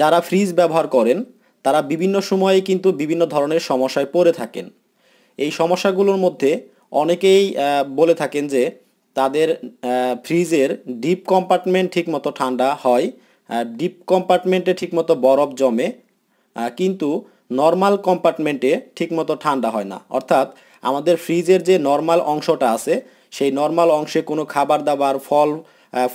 যারা ফ্রিজ ব্যবহার করেন তারা বিভিন্ন সময়ে কিন্তু বিভিন্ন ধরনের সমস্যায় পড়ে থাকেন এই সমস্যাগুলোর মধ্যে অনেকেই বলে থাকেন যে তাদের ফ্রিজের ডিপ কম্পার্টমেন্ট ঠিকমতো ঠান্ডা হয় ডিপ কম্পার্টমেন্টে ঠিকমতো বরফ জমে কিন্তু নর্মাল কম্পার্টমেন্টে ঠিকমতো ঠান্ডা হয় না অর্থাৎ আমাদের ফ্রিজের যে নর্মাল অংশটা আছে সেই নর্মাল অংশে কোনো খাবার দাবার ফল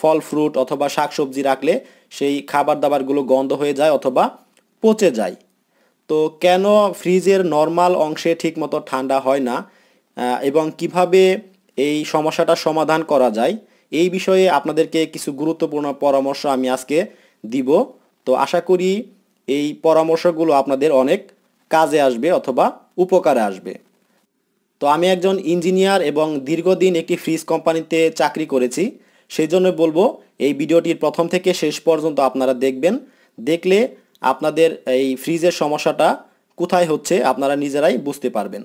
ফল ফ্রুট অথবা শাকসবজি রাখলে সেই খাবার দাবারগুলো গন্ধ হয়ে যায় অথবা পচে যায় তো কেন ফ্রিজের নর্মাল অংশে ঠিকমতো ঠান্ডা হয় না এবং কিভাবে এই সমস্যাটা সমাধান করা যায় এই বিষয়ে আপনাদেরকে কিছু গুরুত্বপূর্ণ পরামর্শ আমি আজকে দিব তো আশা করি এই পরামর্শগুলো আপনাদের অনেক কাজে আসবে অথবা উপকারে আসবে তো আমি একজন ইঞ্জিনিয়ার এবং দীর্ঘদিন একটি ফ্রিজ কোম্পানিতে চাকরি করেছি সেই জন্য বলবো এই ভিডিওটির প্রথম থেকে শেষ পর্যন্ত আপনারা দেখবেন দেখলে আপনাদের এই ফ্রিজের সমস্যাটা কোথায় হচ্ছে আপনারা নিজেরাই বুঝতে পারবেন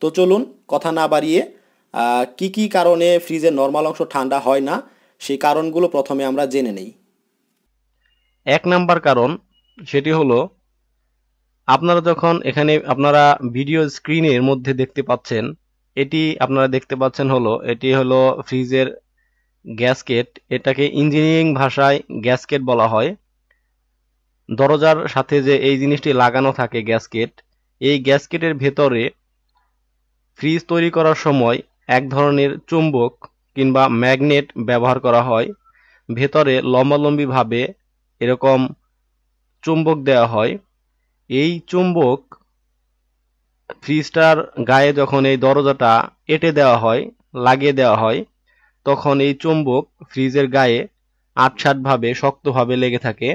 তো চলুন কথা না বাড়িয়ে কি কি কারণে ফ্রিজের নর্মাল অংশ ঠান্ডা হয় না সেই কারণগুলো প্রথমে আমরা জেনে নেই এক নাম্বার কারণ সেটি হলো আপনারা যখন এখানে আপনারা ভিডিও স্ক্রিনের মধ্যে দেখতে পাচ্ছেন এটি আপনারা দেখতে পাচ্ছেন হলো এটি হলো ফ্রিজের গ্যাসকেট এটাকে ইঞ্জিনিয়ারিং ভাষায় গ্যাসকেট বলা হয় দরজার সাথে যে এই জিনিসটি লাগানো থাকে গ্যাসকেট এই গ্যাসকেটের ভেতরে ফ্রিজ তৈরি করার সময় এক ধরনের চুম্বক কিংবা ম্যাগনেট ব্যবহার করা হয় ভেতরে লম্বালম্বিভাবে এরকম চুম্বক দেওয়া হয় এই চুম্বক ফ্রিজটার গায়ে যখন এই দরজাটা এটে দেওয়া হয় লাগিয়ে দেওয়া হয় তখন এই চুম্বক ফ্রিজের গায়ে আটসাটভাবে শক্তভাবে লেগে থাকে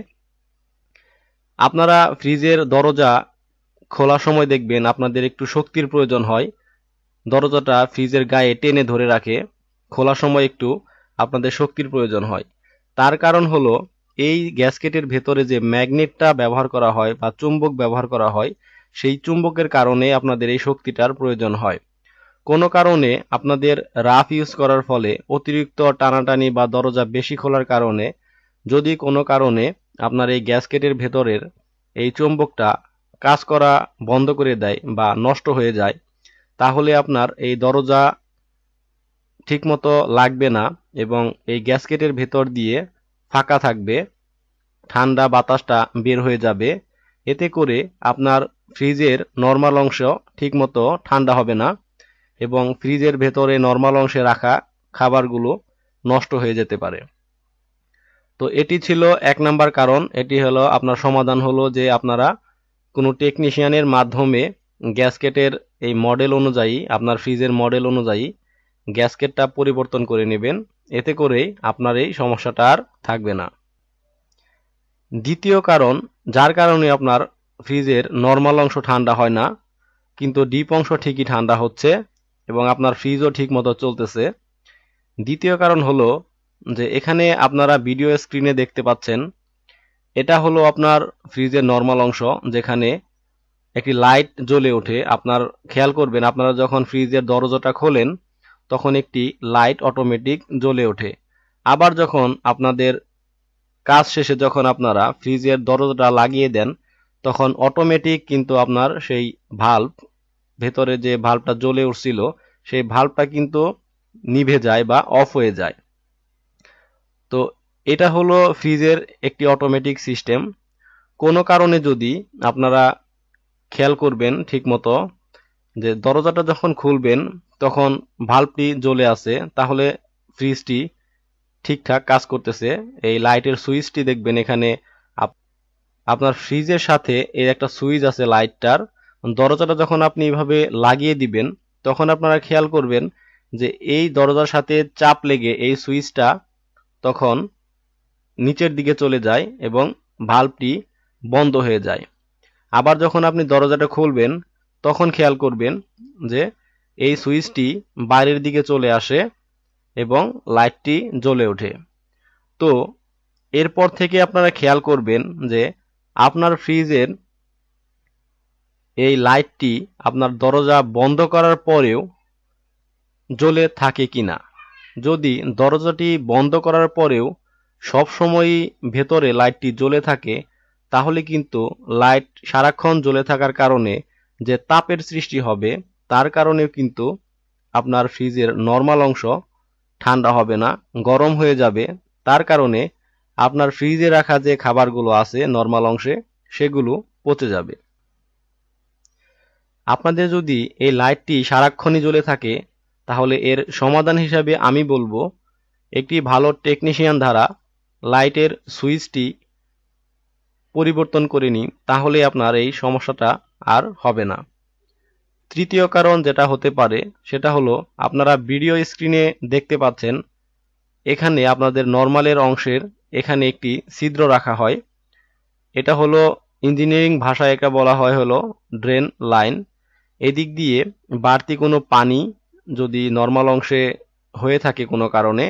আপনারা ফ্রিজের দরজা খোলার সময় দেখবেন আপনাদের একটু শক্তির প্রয়োজন হয় দরজাটা ফ্রিজের গায়ে টেনে ধরে রাখে খোলার সময় একটু আপনাদের শক্তির প্রয়োজন হয় তার কারণ হলো এই গ্যাসকেটের ভেতরে যে ম্যাগনেটটা ব্যবহার করা হয় বা চুম্বক ব্যবহার করা হয় সেই চুম্বকের কারণে আপনাদের এই শক্তিটার প্রয়োজন হয় কোনো কারণে আপনাদের রাফ ইউজ করার ফলে অতিরিক্ত টানাটানি বা দরজা বেশি খোলার কারণে যদি কোনো কারণে আপনার এই গ্যাসকেটের ভেতরের এই চুম্বকটা কাজ করা বন্ধ করে দেয় বা নষ্ট হয়ে যায় তাহলে আপনার এই দরজা ঠিকমতো লাগবে না এবং এই গ্যাসকেটের ভেতর দিয়ে ফাঁকা থাকবে ঠান্ডা বাতাসটা বের হয়ে যাবে এতে করে আপনার ফ্রিজের নর্মাল অংশ ঠিকমতো ঠান্ডা হবে না এবং ফ্রিজের ভেতরে নর্মাল অংশে রাখা খাবারগুলো নষ্ট হয়ে যেতে পারে তো এটি ছিল এক নাম্বার কারণ এটি হলো আপনার সমাধান হলো যে আপনারা কোনো টেকনিশিয়ানের মাধ্যমে গ্যাসকেটের এই মডেল অনুযায়ী আপনার ফ্রিজের মডেল অনুযায়ী গ্যাসকেটটা পরিবর্তন করে নেবেন এতে করেই আপনার এই সমস্যাটা আর থাকবে না দ্বিতীয় কারণ যার কারণে আপনার ফ্রিজের নর্মাল অংশ ঠান্ডা হয় না কিন্তু ডিপ অংশ ঠিকই ঠান্ডা হচ্ছে এবং আপনার ফ্রিজও ঠিক মতো চলতেছে দ্বিতীয় কারণ হলো যে এখানে আপনারা ভিডিও স্ক্রিনে দেখতে পাচ্ছেন এটা হলো আপনার ফ্রিজের নর্মাল অংশ যেখানে একটি লাইট জ্বলে ওঠে আপনার খেয়াল করবেন আপনারা যখন ফ্রিজের দরজাটা খোলেন তখন একটি লাইট অটোমেটিক জ্বলে ওঠে আবার যখন আপনাদের কাজ শেষে যখন আপনারা ফ্রিজের দরজাটা লাগিয়ে দেন তখন অটোমেটিক কিন্তু আপনার সেই ভাল্ব ভেতরে যে ভাল্বটা জ্বলে উঠছিল সেই ভাল্বটা কিন্তু নিভে যায় বা অফ হয়ে যায় তো এটা হলো ফ্রিজের একটি অটোমেটিক সিস্টেম কোনো কারণে যদি আপনারা খেয়াল করবেন ঠিকমতো যে দরজাটা যখন খুলবেন তখন ভাল্বটি জ্বলে আছে তাহলে ফ্রিজটি ঠিকঠাক কাজ করতেছে এই লাইটের সুইচটি দেখবেন এখানে আপনার ফ্রিজের সাথে এর একটা সুইচ আছে লাইটটার দরজাটা যখন আপনি এইভাবে লাগিয়ে দিবেন তখন আপনারা খেয়াল করবেন যে এই দরজার সাথে চাপ লেগে এই সুইচটা তখন নিচের দিকে চলে যায় এবং ভাল্বটি বন্ধ হয়ে যায় আবার যখন আপনি দরজাটা খুলবেন তখন খেয়াল করবেন যে এই সুইচটি বাইরের দিকে চলে আসে এবং লাইটটি জ্বলে ওঠে তো এরপর থেকে আপনারা খেয়াল করবেন যে আপনার ফ্রিজের এই লাইটটি আপনার দরজা বন্ধ করার পরেও জ্বলে থাকে কিনা যদি দরজাটি বন্ধ করার পরেও সবসময়ই ভেতরে লাইটটি জ্বলে থাকে তাহলে কিন্তু লাইট সারাক্ষণ জ্বলে থাকার কারণে যে তাপের সৃষ্টি হবে তার কারণেও কিন্তু আপনার ফ্রিজের নর্মাল অংশ ঠান্ডা হবে না গরম হয়ে যাবে তার কারণে আপনার ফ্রিজে রাখা যে খাবারগুলো আছে নর্মাল অংশে সেগুলো পচে যাবে আপনাদের যদি এই লাইটটি সারাক্ষণই জ্বলে থাকে তাহলে এর সমাধান হিসাবে আমি বলবো একটি ভালো টেকনিশিয়ান দ্বারা লাইটের সুইচটি পরিবর্তন করে নিন তাহলে আপনার এই সমস্যাটা আর হবে না তৃতীয় কারণ যেটা হতে পারে সেটা হলো আপনারা ভিডিও স্ক্রিনে দেখতে পাচ্ছেন এখানে আপনাদের নর্মালের অংশের এখানে একটি ছিদ্র রাখা হয় এটা হলো ইঞ্জিনিয়ারিং ভাষায় একটা বলা হয় হলো ড্রেন লাইন এদিক দিয়ে বাড়তি কোনো পানি যদি নর্মাল অংশে হয়ে থাকে কোনো কারণে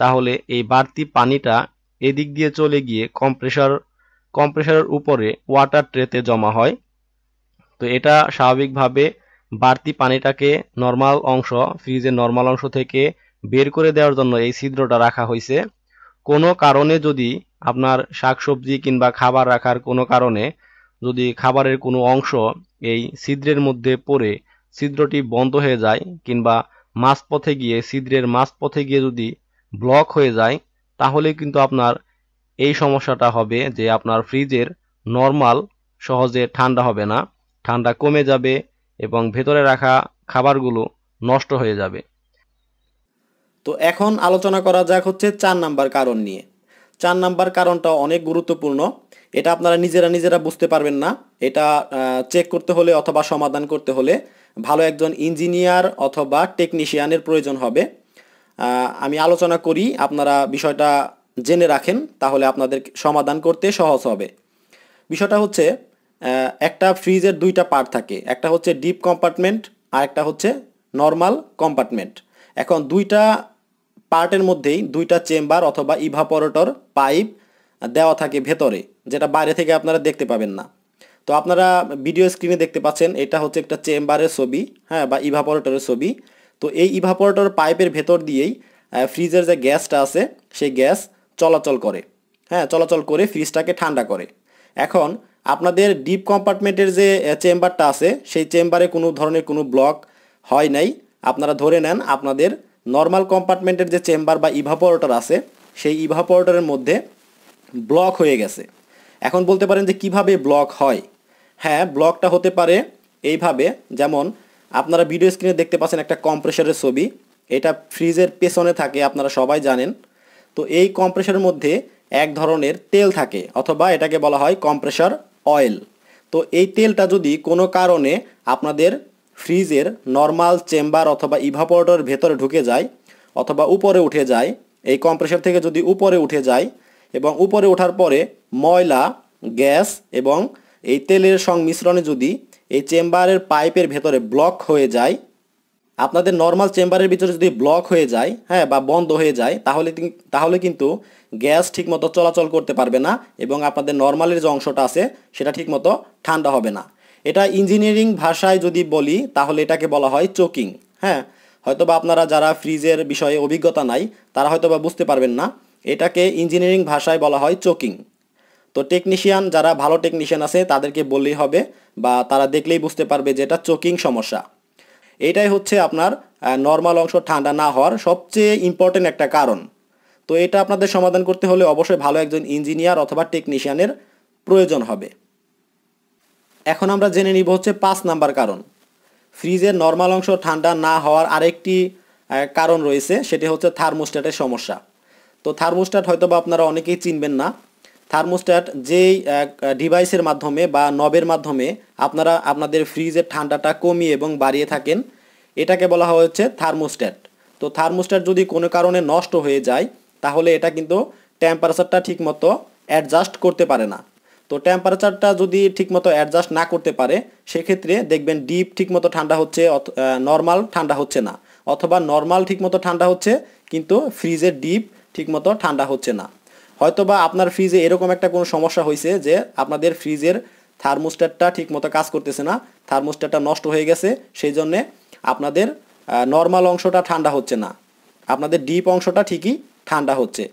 তাহলে এই বাড়তি পানিটা এদিক দিয়ে চলে গিয়ে কম্প্রেসার কম্প্রেসারের উপরে ওয়াটার ট্রেতে জমা হয় তো এটা স্বাভাবিকভাবে বাড়তি পানিটাকে নর্মাল অংশ ফ্রিজের নর্মাল অংশ থেকে বের করে দেওয়ার জন্য এই ছিদ্রটা রাখা হয়েছে কোনো কারণে যদি আপনার শাকসবজি কিংবা খাবার রাখার কোনো কারণে যদি খাবারের কোনো অংশ এই ছিদ্রের মধ্যে পড়ে ছিদ্রটি বন্ধ হয়ে যায় কিংবা মাঝপথে গিয়ে ছিদ্রের মাঝপথে গিয়ে যদি ব্লক হয়ে যায় তাহলে কিন্তু আপনার এই সমস্যাটা হবে যে আপনার ফ্রিজের নর্মাল সহজে ঠান্ডা হবে না ঠান্ডা কমে যাবে এবং ভেতরে রাখা খাবারগুলো নষ্ট হয়ে যাবে তো এখন আলোচনা করা যাক হচ্ছে চার নাম্বার কারণ নিয়ে চার নাম্বার কারণটা অনেক গুরুত্বপূর্ণ এটা আপনারা নিজেরা নিজেরা বুঝতে পারবেন না এটা চেক করতে হলে অথবা সমাধান করতে হলে ভালো একজন ইঞ্জিনিয়ার অথবা টেকনিশিয়ানের প্রয়োজন হবে আমি আলোচনা করি আপনারা বিষয়টা জেনে রাখেন তাহলে আপনাদের সমাধান করতে সহজ হবে বিষয়টা হচ্ছে একটা ফ্রিজের দুইটা পার্ট থাকে একটা হচ্ছে ডিপ কম্পার্টমেন্ট আর একটা হচ্ছে নর্মাল কম্পার্টমেন্ট এখন দুইটা পার্টের মধ্যেই দুইটা চেম্বার অথবা ইভাপরেটর পাইপ দেওয়া থাকে ভেতরে যেটা বাইরে থেকে আপনারা দেখতে পাবেন না তো আপনারা ভিডিও স্ক্রিনে দেখতে পাচ্ছেন এটা হচ্ছে একটা চেম্বারের ছবি হ্যাঁ বা ইভাপরেটরের ছবি তো এই ইভাপরেটর পাইপের ভেতর দিয়েই ফ্রিজের যে গ্যাসটা আছে সেই গ্যাস চলাচল করে হ্যাঁ চলাচল করে ফ্রিজটাকে ঠান্ডা করে এখন আপনাদের ডিপ কম্পার্টমেন্টের যে চেম্বারটা আছে সেই চেম্বারে কোনো ধরনের কোনো ব্লক হয় নাই আপনারা ধরে নেন আপনাদের নর্মাল কম্পার্টমেন্টের যে চেম্বার বা ইভাপোরেটর আছে সেই ইভাপোরেটরের মধ্যে ব্লক হয়ে গেছে এখন বলতে পারেন যে কিভাবে ব্লক হয় হ্যাঁ ব্লকটা হতে পারে এইভাবে যেমন আপনারা ভিডিও স্ক্রিনে দেখতে পাচ্ছেন একটা কম্প্রেসারের ছবি এটা ফ্রিজের পেছনে থাকে আপনারা সবাই জানেন তো এই কম্প্রেসারের মধ্যে এক ধরনের তেল থাকে অথবা এটাকে বলা হয় কম্প্রেসার অয়েল তো এই তেলটা যদি কোনো কারণে আপনাদের ফ্রিজের নর্মাল চেম্বার অথবা ইভাপোরেটর ভেতরে ঢুকে যায় অথবা উপরে উঠে যায় এই কম্প্রেসর থেকে যদি উপরে উঠে যায় এবং উপরে ওঠার পরে ময়লা গ্যাস এবং এই তেলের সংমিশ্রণে যদি এই চেম্বারের পাইপের ভেতরে ব্লক হয়ে যায় আপনাদের নর্মাল চেম্বারের ভিতরে যদি ব্লক হয়ে যায় হ্যাঁ বা বন্ধ হয়ে যায় তাহলে তাহলে কিন্তু গ্যাস ঠিকমতো চলাচল করতে পারবে না এবং আপনাদের নর্মালের যে অংশটা আছে সেটা ঠিকমতো ঠান্ডা হবে না এটা ইঞ্জিনিয়ারিং ভাষায় যদি বলি তাহলে এটাকে বলা হয় চোকিং হ্যাঁ হয়তোবা আপনারা যারা ফ্রিজের বিষয়ে অভিজ্ঞতা নাই তারা হয়তোবা বুঝতে পারবেন না এটাকে ইঞ্জিনিয়ারিং ভাষায় বলা হয় চোকিং তো টেকনিশিয়ান যারা ভালো টেকনিশিয়ান আছে তাদেরকে বললেই হবে বা তারা দেখলেই বুঝতে পারবে যে এটা চোকিং সমস্যা এটাই হচ্ছে আপনার নর্মাল অংশ ঠান্ডা না হওয়ার সবচেয়ে ইম্পর্টেন্ট একটা কারণ তো এটা আপনাদের সমাধান করতে হলে অবশ্যই ভালো একজন ইঞ্জিনিয়ার অথবা টেকনিশিয়ানের প্রয়োজন হবে এখন আমরা জেনে নিব হচ্ছে পাঁচ নাম্বার কারণ ফ্রিজের নর্মাল অংশ ঠান্ডা না হওয়ার আরেকটি কারণ রয়েছে সেটি হচ্ছে থার্মোস্ট্যাটের সমস্যা তো থার্মোস্ট্যাট হয়তো বা আপনারা অনেকেই চিনবেন না থার্মোস্ট্যাট যেই ডিভাইসের মাধ্যমে বা নবের মাধ্যমে আপনারা আপনাদের ফ্রিজের ঠান্ডাটা কমিয়ে এবং বাড়িয়ে থাকেন এটাকে বলা হচ্ছে থার্মোস্ট্যাট তো থার্মোস্ট্যাট যদি কোনো কারণে নষ্ট হয়ে যায় তাহলে এটা কিন্তু টেম্পারেচারটা ঠিকমতো অ্যাডজাস্ট করতে পারে না তো টেম্পারেচারটা যদি ঠিকমতো অ্যাডজাস্ট না করতে পারে সেক্ষেত্রে দেখবেন ডিপ ঠিকমতো ঠান্ডা হচ্ছে নর্মাল ঠান্ডা হচ্ছে না অথবা নর্মাল ঠিকমতো ঠান্ডা হচ্ছে কিন্তু ফ্রিজের ডিপ ঠিকমতো ঠান্ডা হচ্ছে না হয়তোবা আপনার ফ্রিজে এরকম একটা কোনো সমস্যা হয়েছে যে আপনাদের ফ্রিজের থার্মোস্ট্যাটটা ঠিকমতো কাজ করতেছে না থার্মোস্ট্যাটটা নষ্ট হয়ে গেছে সেই জন্যে আপনাদের নর্মাল অংশটা ঠান্ডা হচ্ছে না আপনাদের ডিপ অংশটা ঠিকই ঠান্ডা হচ্ছে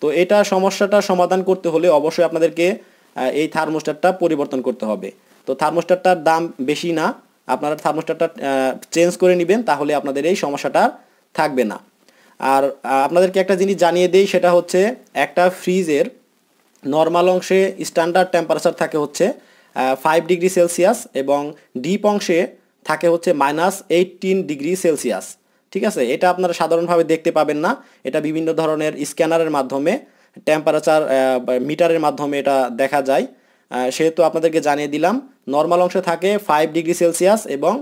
তো এটা সমস্যাটা সমাধান করতে হলে অবশ্যই আপনাদেরকে এই থার্মোস্টারটা পরিবর্তন করতে হবে তো থার্মোস্টারটার দাম বেশি না আপনারা থার্মোস্টারটা চেঞ্জ করে নেবেন তাহলে আপনাদের এই সমস্যাটা থাকবে না আর আপনাদেরকে একটা জিনিস জানিয়ে দেই সেটা হচ্ছে একটা ফ্রিজের নর্মাল অংশে স্ট্যান্ডার্ড টেম্পারেচার থাকে হচ্ছে ফাইভ ডিগ্রি সেলসিয়াস এবং ডিপ অংশে থাকে হচ্ছে মাইনাস এইটিন ডিগ্রি সেলসিয়াস ঠিক আছে এটা আপনারা সাধারণভাবে দেখতে পাবেন না এটা বিভিন্ন ধরনের স্ক্যানারের মাধ্যমে টেম্পারেচার মিটারের মাধ্যমে এটা দেখা যায় সেহেতু আপনাদেরকে জানিয়ে দিলাম নর্মাল অংশে থাকে ফাইভ ডিগ্রি সেলসিয়াস এবং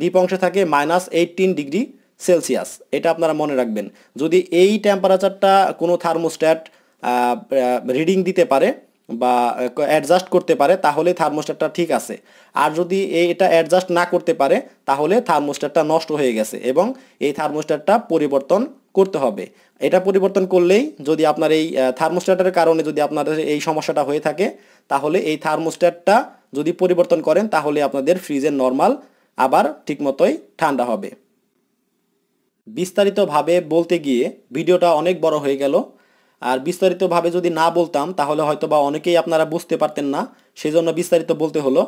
ডিপ অংশে থাকে মাইনাস এইটিন ডিগ্রি সেলসিয়াস এটা আপনারা মনে রাখবেন যদি এই টেম্পারেচারটা কোনো থার্মোস্ট্যাট রিডিং দিতে পারে বা অ্যাডজাস্ট করতে পারে তাহলে থার্মোস্ট্যাটটা ঠিক আছে আর যদি এটা অ্যাডজাস্ট না করতে পারে তাহলে থার্মোস্ট্যাটটা নষ্ট হয়ে গেছে এবং এই থার্মোস্ট্যাটটা পরিবর্তন করতে হবে এটা পরিবর্তন করলেই যদি আপনার এই থার্মোস্ট্যাটের কারণে যদি আপনাদের এই সমস্যাটা হয়ে থাকে তাহলে এই থার্মোস্ট্যাটটা যদি পরিবর্তন করেন তাহলে আপনাদের ফ্রিজের নর্মাল আবার ঠিকমতোই ঠান্ডা হবে বিস্তারিতভাবে বলতে গিয়ে ভিডিওটা অনেক বড় হয়ে গেল আর বিস্তারিতভাবে যদি না বলতাম তাহলে হয়তো বা অনেকেই আপনারা বুঝতে পারতেন না সেজন্য বিস্তারিত বলতে হলো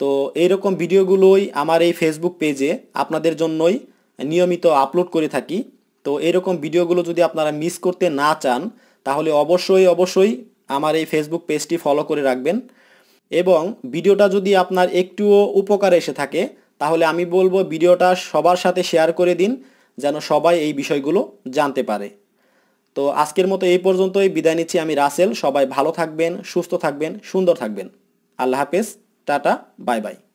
তো এইরকম ভিডিওগুলোই আমার এই ফেসবুক পেজে আপনাদের জন্যই নিয়মিত আপলোড করে থাকি তো এরকম ভিডিওগুলো যদি আপনারা মিস করতে না চান তাহলে অবশ্যই অবশ্যই আমার এই ফেসবুক পেজটি ফলো করে রাখবেন এবং ভিডিওটা যদি আপনার একটুও উপকারে এসে থাকে তাহলে আমি বলবো ভিডিওটা সবার সাথে শেয়ার করে দিন যেন সবাই এই বিষয়গুলো জানতে পারে তো আজকের মতো এই পর্যন্তই বিদায় নিচ্ছি আমি রাসেল সবাই ভালো থাকবেন সুস্থ থাকবেন সুন্দর থাকবেন আল্লাহ হাফেজ টাটা বাই বাই